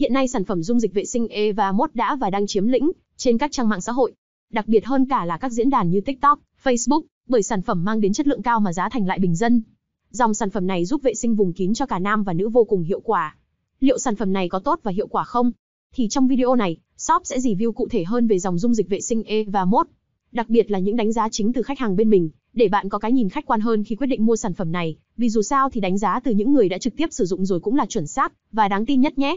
Hiện nay sản phẩm dung dịch vệ sinh Eva Mốt đã và đang chiếm lĩnh trên các trang mạng xã hội, đặc biệt hơn cả là các diễn đàn như TikTok, Facebook, bởi sản phẩm mang đến chất lượng cao mà giá thành lại bình dân. Dòng sản phẩm này giúp vệ sinh vùng kín cho cả nam và nữ vô cùng hiệu quả. Liệu sản phẩm này có tốt và hiệu quả không? Thì trong video này, shop sẽ review cụ thể hơn về dòng dung dịch vệ sinh Eva Mốt, đặc biệt là những đánh giá chính từ khách hàng bên mình, để bạn có cái nhìn khách quan hơn khi quyết định mua sản phẩm này, vì dù sao thì đánh giá từ những người đã trực tiếp sử dụng rồi cũng là chuẩn xác và đáng tin nhất nhé.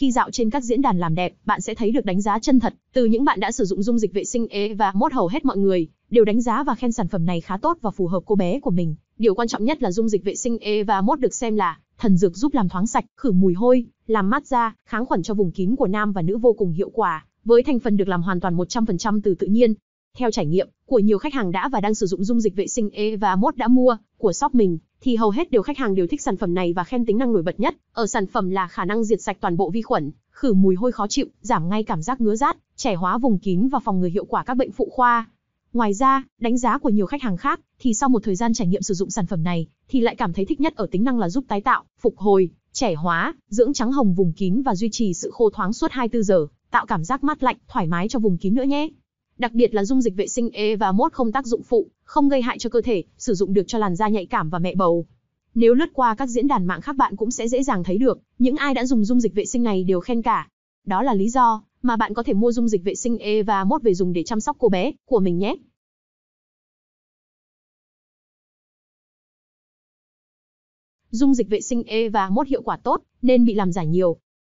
Khi dạo trên các diễn đàn làm đẹp, bạn sẽ thấy được đánh giá chân thật từ những bạn đã sử dụng dung dịch vệ sinh ế và mốt hầu hết mọi người đều đánh giá và khen sản phẩm này khá tốt và phù hợp cô bé của mình. Điều quan trọng nhất là dung dịch vệ sinh ế và mốt được xem là thần dược giúp làm thoáng sạch, khử mùi hôi, làm mát da, kháng khuẩn cho vùng kín của nam và nữ vô cùng hiệu quả, với thành phần được làm hoàn toàn 100% từ tự nhiên. Theo trải nghiệm của nhiều khách hàng đã và đang sử dụng dung dịch vệ sinh E và mốt đã mua của shop mình, thì hầu hết đều khách hàng đều thích sản phẩm này và khen tính năng nổi bật nhất ở sản phẩm là khả năng diệt sạch toàn bộ vi khuẩn, khử mùi hôi khó chịu, giảm ngay cảm giác ngứa rát, trẻ hóa vùng kín và phòng ngừa hiệu quả các bệnh phụ khoa. Ngoài ra, đánh giá của nhiều khách hàng khác thì sau một thời gian trải nghiệm sử dụng sản phẩm này thì lại cảm thấy thích nhất ở tính năng là giúp tái tạo, phục hồi, trẻ hóa, dưỡng trắng hồng vùng kín và duy trì sự khô thoáng suốt 24 giờ, tạo cảm giác mát lạnh, thoải mái cho vùng kín nữa nhé đặc biệt là dung dịch vệ sinh E và mốt không tác dụng phụ, không gây hại cho cơ thể, sử dụng được cho làn da nhạy cảm và mẹ bầu. Nếu lướt qua các diễn đàn mạng khác bạn cũng sẽ dễ dàng thấy được, những ai đã dùng dung dịch vệ sinh này đều khen cả. Đó là lý do mà bạn có thể mua dung dịch vệ sinh E và mốt về dùng để chăm sóc cô bé của mình nhé. Dung dịch vệ sinh E và mốt hiệu quả tốt nên bị làm giả nhiều,